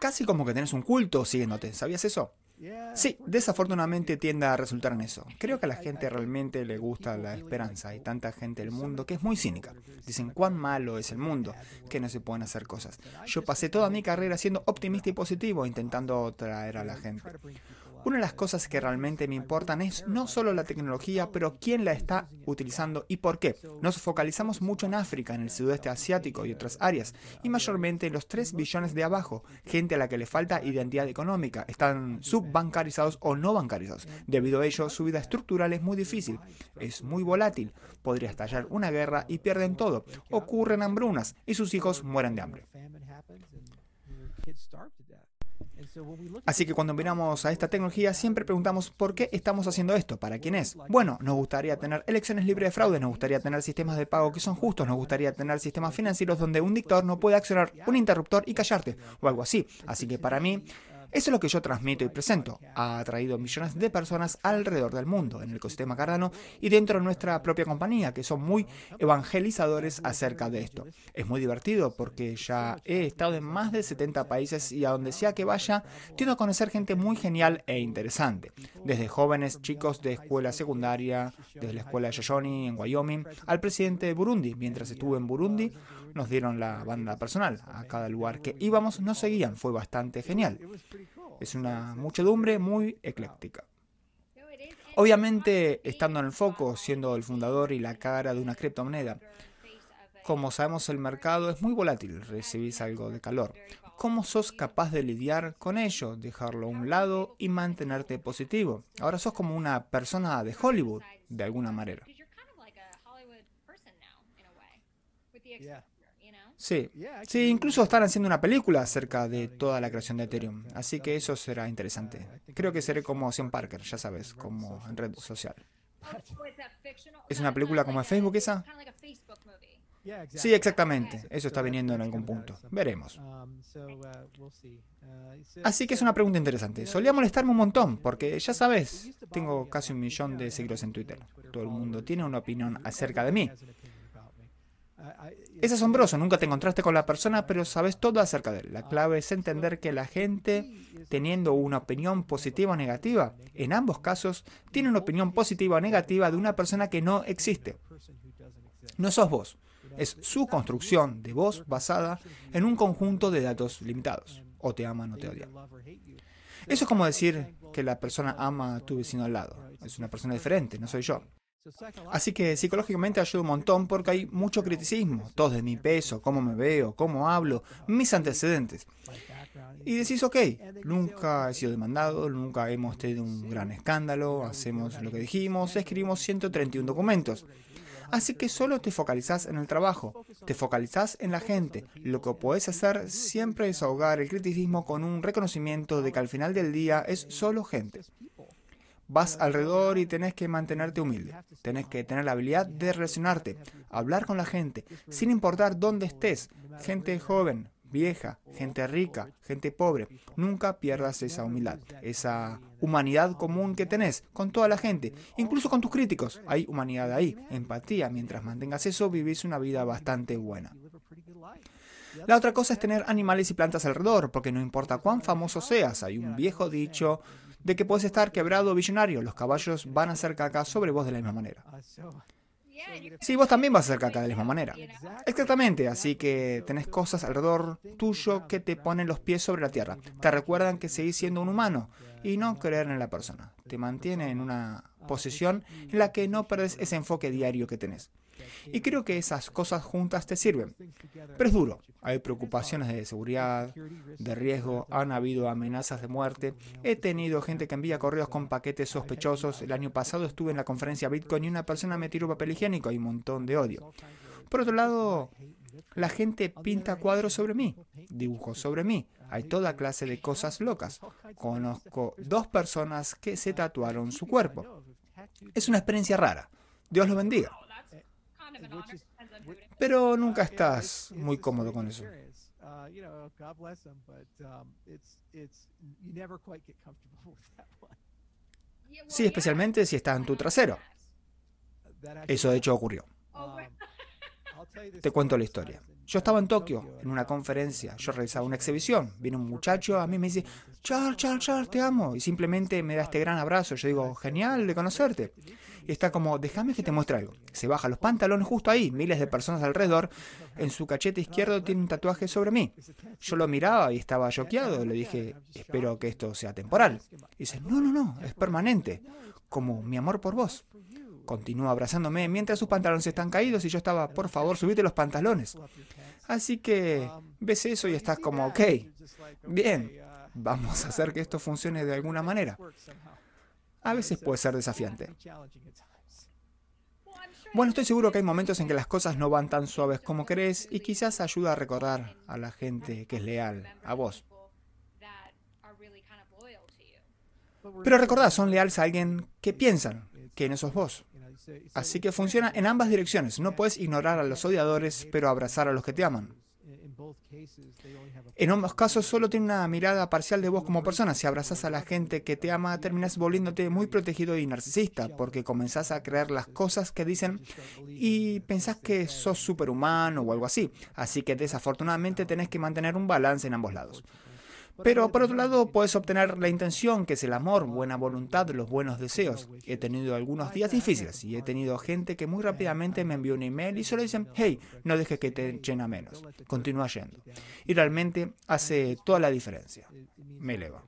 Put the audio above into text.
Casi como que tenés un culto siguiéndote, ¿sabías eso? Sí, desafortunadamente tiende a resultar en eso. Creo que a la gente realmente le gusta la esperanza. Hay tanta gente del mundo que es muy cínica. Dicen cuán malo es el mundo, que no se pueden hacer cosas. Yo pasé toda mi carrera siendo optimista y positivo, intentando traer a la gente. Una de las cosas que realmente me importan es no solo la tecnología, pero quién la está utilizando y por qué. Nos focalizamos mucho en África, en el sudeste asiático y otras áreas, y mayormente en los 3 billones de abajo, gente a la que le falta identidad económica, están subbancarizados o no bancarizados. Debido a ello, su vida estructural es muy difícil, es muy volátil, podría estallar una guerra y pierden todo, ocurren hambrunas y sus hijos mueren de hambre. Así que cuando miramos a esta tecnología siempre preguntamos por qué estamos haciendo esto, para quién es. Bueno, nos gustaría tener elecciones libres de fraude, nos gustaría tener sistemas de pago que son justos, nos gustaría tener sistemas financieros donde un dictador no puede accionar un interruptor y callarte, o algo así. Así que para mí, eso es lo que yo transmito y presento. Ha atraído millones de personas alrededor del mundo, en el ecosistema Cardano y dentro de nuestra propia compañía, que son muy evangelizadores acerca de esto. Es muy divertido porque ya he estado en más de 70 países y a donde sea que vaya, tiendo a conocer gente muy genial e interesante. Desde jóvenes chicos de escuela secundaria, desde la escuela de Shoshone en Wyoming, al presidente de Burundi. Mientras estuve en Burundi, nos dieron la banda personal. A cada lugar que íbamos nos seguían. Fue bastante genial. Es una muchedumbre muy ecléctica. Obviamente, estando en el foco, siendo el fundador y la cara de una criptomoneda, como sabemos el mercado es muy volátil, recibís algo de calor. ¿Cómo sos capaz de lidiar con ello, dejarlo a un lado y mantenerte positivo? Ahora sos como una persona de Hollywood, de alguna manera. Sí, sí, incluso están haciendo una película acerca de toda la creación de Ethereum, así que eso será interesante. Creo que seré como Sean Parker, ya sabes, como en red social. ¿Es una película como Facebook esa? Sí, exactamente. Eso está viniendo en algún punto. Veremos. Um, uh, uh, así que es una pregunta interesante. Solía molestarme un montón, porque ya sabes, tengo casi un millón de seguidores en Twitter. Todo el mundo tiene una opinión acerca de mí. Es asombroso, nunca te encontraste con la persona, pero sabes todo acerca de él. La clave es entender que la gente, teniendo una opinión positiva o negativa, en ambos casos, tiene una opinión positiva o negativa de una persona que no existe. No sos vos, es su construcción de vos basada en un conjunto de datos limitados. O te ama o te odia. Eso es como decir que la persona ama a tu vecino al lado. Es una persona diferente, no soy yo. Así que psicológicamente ayuda un montón porque hay mucho criticismo, todos de mi peso, cómo me veo, cómo hablo, mis antecedentes. Y decís, ok, nunca he sido demandado, nunca hemos tenido un gran escándalo, hacemos lo que dijimos, escribimos 131 documentos. Así que solo te focalizás en el trabajo, te focalizás en la gente. Lo que podés hacer siempre es ahogar el criticismo con un reconocimiento de que al final del día es solo gente vas alrededor y tenés que mantenerte humilde. Tenés que tener la habilidad de relacionarte, hablar con la gente, sin importar dónde estés, gente joven, vieja, gente rica, gente pobre. Nunca pierdas esa humildad, esa humanidad común que tenés con toda la gente, incluso con tus críticos. Hay humanidad ahí, empatía. Mientras mantengas eso, vivís una vida bastante buena. La otra cosa es tener animales y plantas alrededor, porque no importa cuán famoso seas, hay un viejo dicho de que puedes estar quebrado o visionario. Los caballos van a hacer caca sobre vos de la misma manera. Sí, vos también vas a hacer caca de la misma manera. Exactamente, así que tenés cosas alrededor tuyo que te ponen los pies sobre la tierra. Te recuerdan que seguís siendo un humano y no creer en la persona. Te mantiene en una posición en la que no perdés ese enfoque diario que tenés. Y creo que esas cosas juntas te sirven. Pero es duro. Hay preocupaciones de seguridad, de riesgo, han habido amenazas de muerte. He tenido gente que envía correos con paquetes sospechosos. El año pasado estuve en la conferencia Bitcoin y una persona me tiró papel higiénico y un montón de odio. Por otro lado, la gente pinta cuadros sobre mí, dibujos sobre mí. Hay toda clase de cosas locas. Conozco dos personas que se tatuaron su cuerpo. Es una experiencia rara. Dios los bendiga pero nunca estás muy cómodo con eso. Sí, especialmente si está en tu trasero. Eso de hecho ocurrió. Oh, um, Te cuento la historia. Yo estaba en Tokio, en una conferencia, yo realizaba una exhibición, viene un muchacho a mí me dice, Charles, Charles, Charles, te amo, y simplemente me da este gran abrazo, yo digo, genial de conocerte. Y está como, déjame que te muestre algo. Se baja los pantalones justo ahí, miles de personas alrededor, en su cachete izquierdo tiene un tatuaje sobre mí. Yo lo miraba y estaba choqueado, le dije, espero que esto sea temporal. Y dice, no, no, no, es permanente, como mi amor por vos. Continúa abrazándome mientras sus pantalones están caídos y yo estaba, por favor, subite los pantalones. Así que ves eso y estás como, ok, bien, vamos a hacer que esto funcione de alguna manera. A veces puede ser desafiante. Bueno, estoy seguro que hay momentos en que las cosas no van tan suaves como crees y quizás ayuda a recordar a la gente que es leal a vos. Pero recordad, son leales a alguien que piensan que no sos vos. Así que funciona en ambas este direcciones. No puedes ignorar a los odiadores, pero abrazar a los que te aman. Eh, en ambos casos solo tiene una mirada parcial de vos como persona. Si abrazas a la gente que te ama, terminas volviéndote muy protegido y narcisista, porque comenzás a creer las cosas que dicen y pensás que sos superhumano o algo así. Así que desafortunadamente tenés que mantener un balance en ambos lados. Pero por otro lado, puedes obtener la intención, que es el amor, buena voluntad, los buenos deseos. He tenido algunos días difíciles y he tenido gente que muy rápidamente me envió un email y solo dicen, hey, no dejes que te llena menos. Continúa yendo. Y realmente hace toda la diferencia. Me eleva.